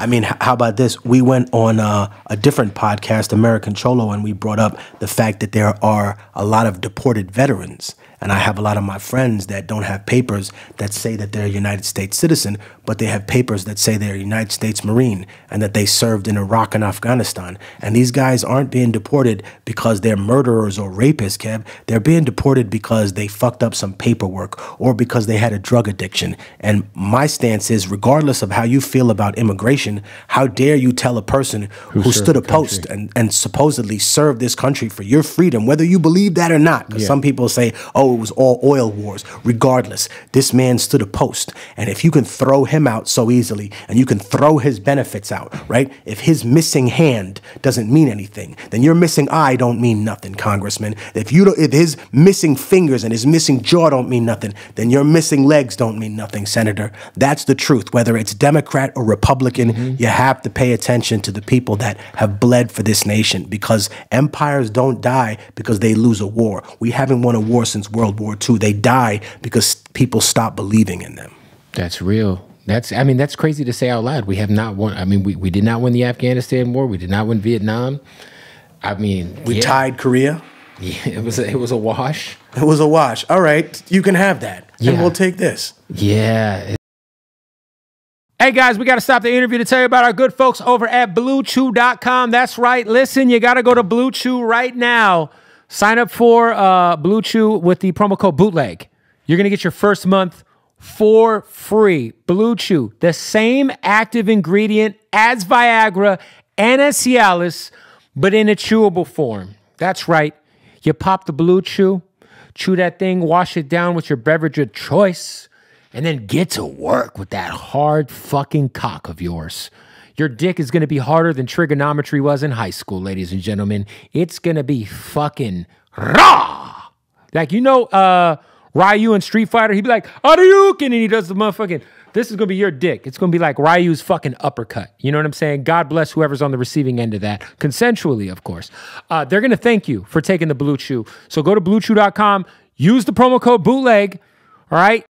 I mean, how about this? We went on uh, a different podcast, American Cholo, and we brought up the fact that there are a lot of deported veterans. And I have a lot of my friends that don't have papers that say that they're a United States citizen, but they have papers that say they're a United States Marine and that they served in Iraq and Afghanistan. And these guys aren't being deported because they're murderers or rapists, Kev. They're being deported because they fucked up some paperwork or because they had a drug addiction. And my stance is, regardless of how you feel about immigration, how dare you tell a person who, who stood a post and, and supposedly served this country for your freedom, whether you believe that or not? Because yeah. some people say, oh, it was all oil wars. Regardless, this man stood a post. And if you can throw him out so easily and you can throw his benefits out, right? If his missing hand doesn't mean anything, then your missing eye don't mean nothing, Congressman. If you don't, if his missing fingers and his missing jaw don't mean nothing, then your missing legs don't mean nothing, Senator. That's the truth, whether it's Democrat or Republican. Mm-hmm. You have to pay attention to the people that have bled for this nation because empires don't die because they lose a war. We haven't won a war since World War II. They die because people stop believing in them. That's real. That's I mean that's crazy to say out loud. We have not won. I mean we, we did not win the Afghanistan war. We did not win Vietnam. I mean we yeah. tied Korea. Yeah, it was a, it was a wash. It was a wash. All right, you can have that, yeah. and we'll take this. Yeah. Hey guys, we got to stop the interview to tell you about our good folks over at bluechew.com. That's right. Listen, you got to go to Blue Chew right now. Sign up for uh, Blue Chew with the promo code bootleg. You're going to get your first month for free. Blue Chew, the same active ingredient as Viagra and as Cialis, but in a chewable form. That's right. You pop the Blue Chew, chew that thing, wash it down with your beverage of choice and then get to work with that hard fucking cock of yours. Your dick is going to be harder than trigonometry was in high school, ladies and gentlemen. It's going to be fucking raw. Like, you know, uh, Ryu in Street Fighter, he'd be like, Aryukin, and he does the motherfucking, this is going to be your dick. It's going to be like Ryu's fucking uppercut. You know what I'm saying? God bless whoever's on the receiving end of that, consensually, of course. Uh, they're going to thank you for taking the Blue Chew. So go to bluechew.com, use the promo code bootleg, all right?